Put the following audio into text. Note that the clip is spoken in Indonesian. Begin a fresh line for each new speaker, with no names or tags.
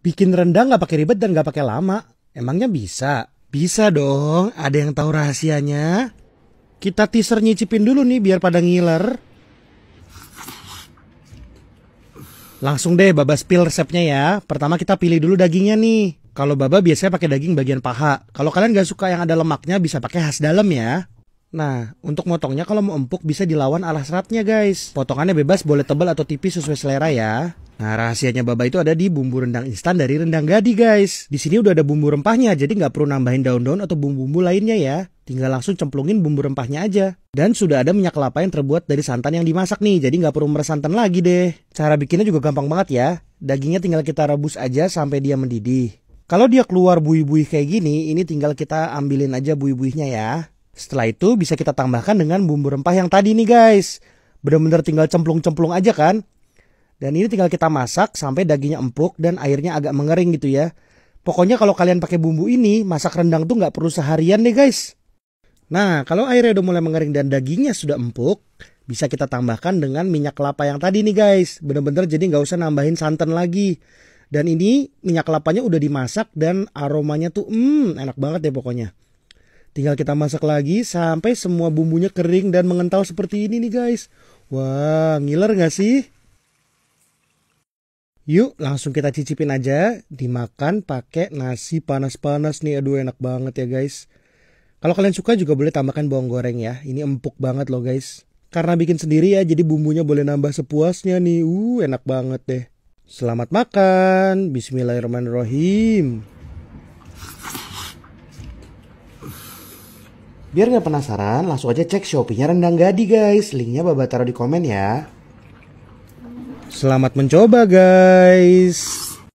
Bikin rendang nggak pakai ribet dan nggak pakai lama. Emangnya bisa? Bisa dong, ada yang tahu rahasianya? Kita teaser nyicipin dulu nih biar pada ngiler. Langsung deh Baba spill resepnya ya. Pertama kita pilih dulu dagingnya nih. Kalau Baba biasanya pakai daging bagian paha. Kalau kalian gak suka yang ada lemaknya bisa pakai khas dalam ya. Nah, untuk motongnya kalau mau empuk bisa dilawan ala seratnya guys. Potongannya bebas boleh tebal atau tipis sesuai selera ya. Nah, rahasianya baba itu ada di bumbu rendang instan dari rendang gadi guys. Di sini udah ada bumbu rempahnya, jadi nggak perlu nambahin daun-daun atau bumbu-bumbu lainnya ya. Tinggal langsung cemplungin bumbu rempahnya aja. Dan sudah ada minyak kelapa yang terbuat dari santan yang dimasak nih, jadi nggak perlu meres santan lagi deh. Cara bikinnya juga gampang banget ya. Dagingnya tinggal kita rebus aja sampai dia mendidih. Kalau dia keluar buih-buih kayak gini, ini tinggal kita ambilin aja buih-buihnya ya. Setelah itu bisa kita tambahkan dengan bumbu rempah yang tadi nih guys. Bener-bener tinggal cemplung-cemplung aja kan. Dan ini tinggal kita masak sampai dagingnya empuk dan airnya agak mengering gitu ya. Pokoknya kalau kalian pakai bumbu ini, masak rendang tuh nggak perlu seharian nih guys. Nah, kalau airnya udah mulai mengering dan dagingnya sudah empuk, bisa kita tambahkan dengan minyak kelapa yang tadi nih guys. Bener-bener jadi nggak usah nambahin santan lagi. Dan ini minyak kelapanya udah dimasak dan aromanya tuh hmm enak banget ya pokoknya. Tinggal kita masak lagi sampai semua bumbunya kering dan mengental seperti ini nih guys. Wah, ngiler gak sih? Yuk, langsung kita cicipin aja. Dimakan pakai nasi panas-panas nih. Aduh, enak banget ya guys. Kalau kalian suka juga boleh tambahkan bawang goreng ya. Ini empuk banget loh guys. Karena bikin sendiri ya, jadi bumbunya boleh nambah sepuasnya nih. Uh, enak banget deh. Selamat makan. Bismillahirrahmanirrahim. Biar nggak penasaran, langsung aja cek Shopee-nya Rendang Gadi guys. Linknya Baba taruh di komen ya. Selamat mencoba guys.